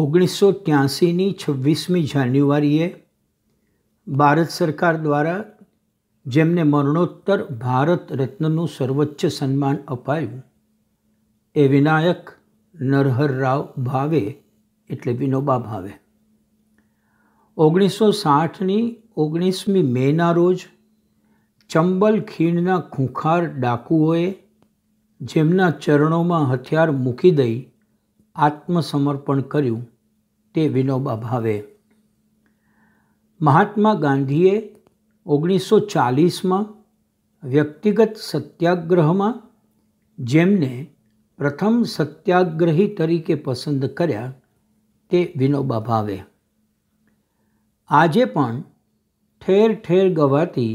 ઓગણીસો ત્યાસીની છવ્વીસમી જાન્યુઆરીએ ભારત સરકાર દ્વારા જેમને મરણોત્તર ભારત રત્નનું સર્વોચ્ચ સન્માન અપાયું એ વિનાયક નરહરરાવ ભાવે એટલે વિનોબા ભાવે ઓગણીસો સાઠની ઓગણીસમી મેના રોજ ચંબલ ખીણના ખૂંખાર ડાકુઓએ જેમના ચરણોમાં હથિયાર મૂકી દઈ આત્મસમર્પણ કર્યું તે વિનોબા ભાવે મહાત્મા ગાંધીએ ઓગણીસો ચાલીસમાં વ્યક્તિગત સત્યાગ્રહમાં જેમને પ્રથમ સત્યાગ્રહી તરીકે પસંદ કર્યા તે વિનોબા ભાવે આજે પણ ઠેર ઠેર ગવાતી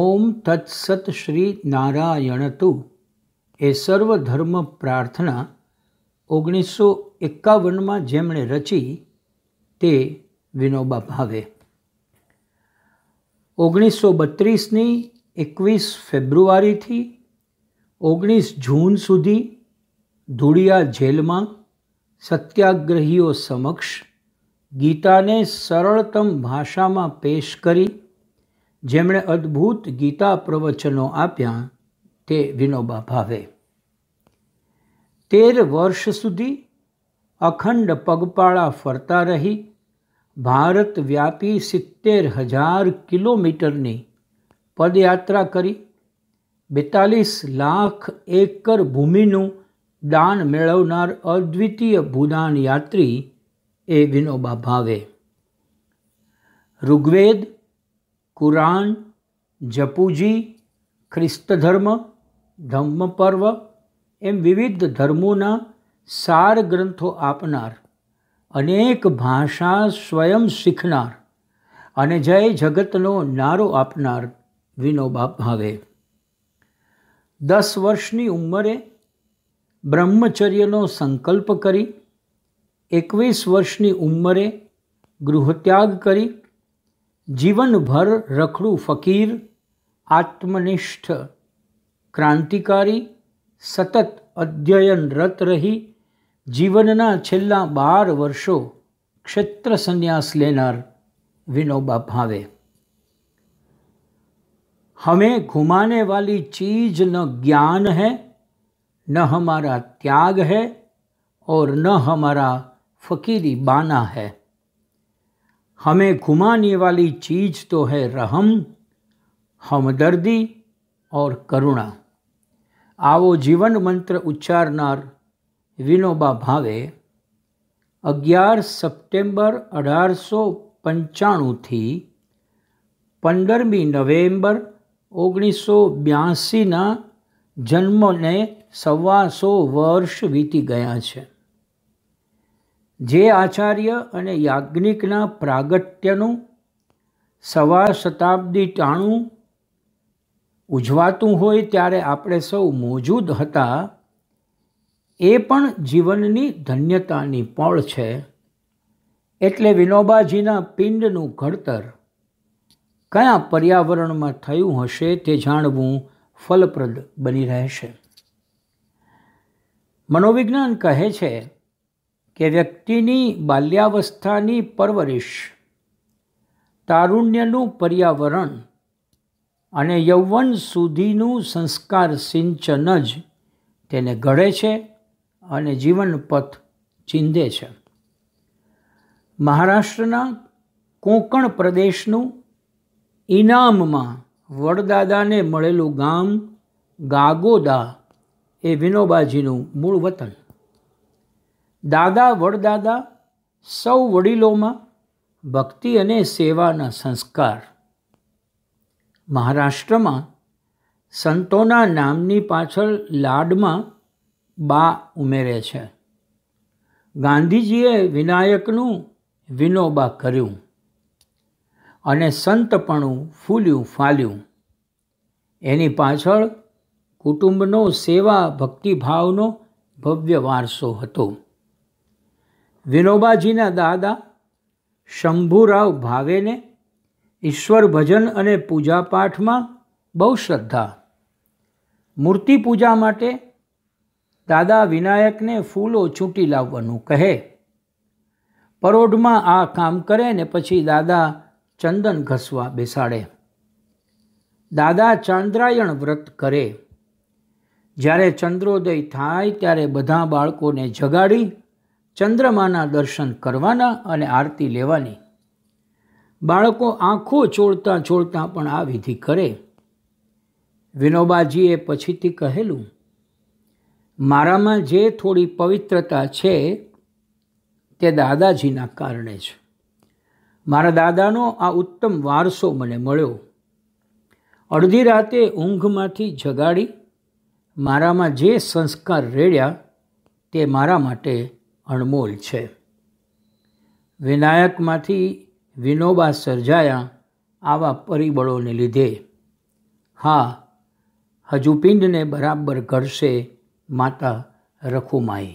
ઓમ તત્સત શ્રી નારાયણ તું એ સર્વધર્મ પ્રાર્થના ઓગણીસો એકાવનમાં જેમણે રચી તે વિનોબા ભાવે ઓગણીસો બત્રીસની એકવીસ ફેબ્રુઆરીથી ઓગણીસ જૂન સુધી ધૂળિયા જેલમાં સત્યાગ્રહીઓ સમક્ષ ગીતાને સરળતમ ભાષામાં પેશ કરી જેમણે અદ્ભુત ગીતા પ્રવચનો આપ્યા તે વિનોબા ભાવે તેર વર્ષ સુધી અખંડ પગપાળા ફરતા રહી ભારત વ્યાપી સિત્તેર હજાર કિલોમીટરની પદયાત્રા કરી બેતાલીસ લાખ એકર ભૂમિનું દાન મેળવનાર અદ્વિતીય ભૂદાન યાત્રી એ વિનોબા ભાવે ઋગ્વેદ કુરાન જપુજી ખ્રિસ્ત ધર્મ ધમ્મ પર્વ એમ વિવિધ ધર્મોના સાર ગ્રંથો આપનાર અનેક ભાષા સ્વયં શીખનાર અને જય જગતનો નારો આપનાર વિનોબા ભાવે દસ વર્ષની ઉંમરે બ્રહ્મચર્યનો સંકલ્પ કરી એકવીસ વર્ષની ઉંમરે ગૃહત્યાગ કરી જીવનભર રખડું ફકીર આત્મનિષ્ઠ क्रांतिकारी सतत અધ્યયનરત રહી જીવનના છેલ્લા बार वर्षों क्षेत्र संन्यास लेना विनोबा भावे हमें घुमाने वाली चीज न ज्ञान है न हमारा त्याग है और न हमारा फकीरी बाना है हमें घुमाने वाली चीज तो है रहम हमदर्दी और करुणा આવો જીવન મંત્ર ઉચ્ચારનાર વિનોબા ભાવે અગિયાર સપ્ટેમ્બર અઢારસો પંચાણુંથી પંદરમી નવેમ્બર ઓગણીસો બ્યાસીના જન્મને સવાસો વર્ષ વીતી ગયા છે જે આચાર્ય અને યાજ્ઞિકના પ્રાગટ્યનું સવા શતાબ્દી ટાણું ઉજવાતું હોય ત્યારે આપણે સૌ મોજૂદ હતા એ પણ જીવનની ધન્યતાની પળ છે એટલે વિનોબાજીના પિંડનું ઘડતર કયા પર્યાવરણમાં થયું હશે તે જાણવું ફલપ્રદ બની રહેશે મનોવિજ્ઞાન કહે છે કે વ્યક્તિની બાલ્યાવસ્થાની પરવરિશ તારુણ્યનું પર્યાવરણ અને યૌવન સુધીનું સંસ્કાર સિંચન જ તેને ઘડે છે અને જીવનપથ ચીંધે છે મહારાષ્ટ્રના કોંકણ પ્રદેશનું ઇનામમાં વડદાદાને મળેલું ગામ ગાગોદા એ વિનોબાજીનું મૂળ વતન દાદા વડદાદા સૌ વડીલોમાં ભક્તિ અને સેવાના સંસ્કાર મહારાષ્ટ્રમાં સંતોના નામની પાછળ લાડમાં બા ઉમેરે છે ગાંધીજીએ વિનાયકનું વિનોબા કર્યું અને સંતપણું ફૂલ્યું ફાલ્યું એની પાછળ કુટુંબનો સેવા ભક્તિભાવનો ભવ્ય વારસો હતો વિનોબાજીના દાદા શંભુરાવ ભાવેને ઈશ્વર ભજન અને પૂજાપાઠમાં બહુ શ્રદ્ધા મૂર્તિ પૂજા માટે દાદા વિનાયકને ફૂલો છૂંટી લાવવાનું કહે પરોઢમાં આ કામ કરે ને પછી દાદા ચંદન ઘસવા બેસાડે દાદા ચાંદ્રાયણ વ્રત કરે જ્યારે ચંદ્રોદય થાય ત્યારે બધા બાળકોને જગાડી ચંદ્રમાના દર્શન કરવાના અને આરતી લેવાની બાળકો આંખો ચોળતા છોડતા પણ આ વિધિ કરે વિનોબાજીએ પછીથી કહેલું મારામાં જે થોડી પવિત્રતા છે તે દાદાજીના કારણે છે મારા દાદાનો આ ઉત્તમ વારસો મને મળ્યો અડધી રાતે ઊંઘમાંથી જગાડી મારામાં જે સંસ્કાર રેડ્યા તે મારા માટે અણમોલ છે વિનાયકમાંથી વિનોબા સર્જાયા આવા પરિબળોને લીધે હા હજુ પિંડને બરાબર ઘડશે માતા રખુમાઈ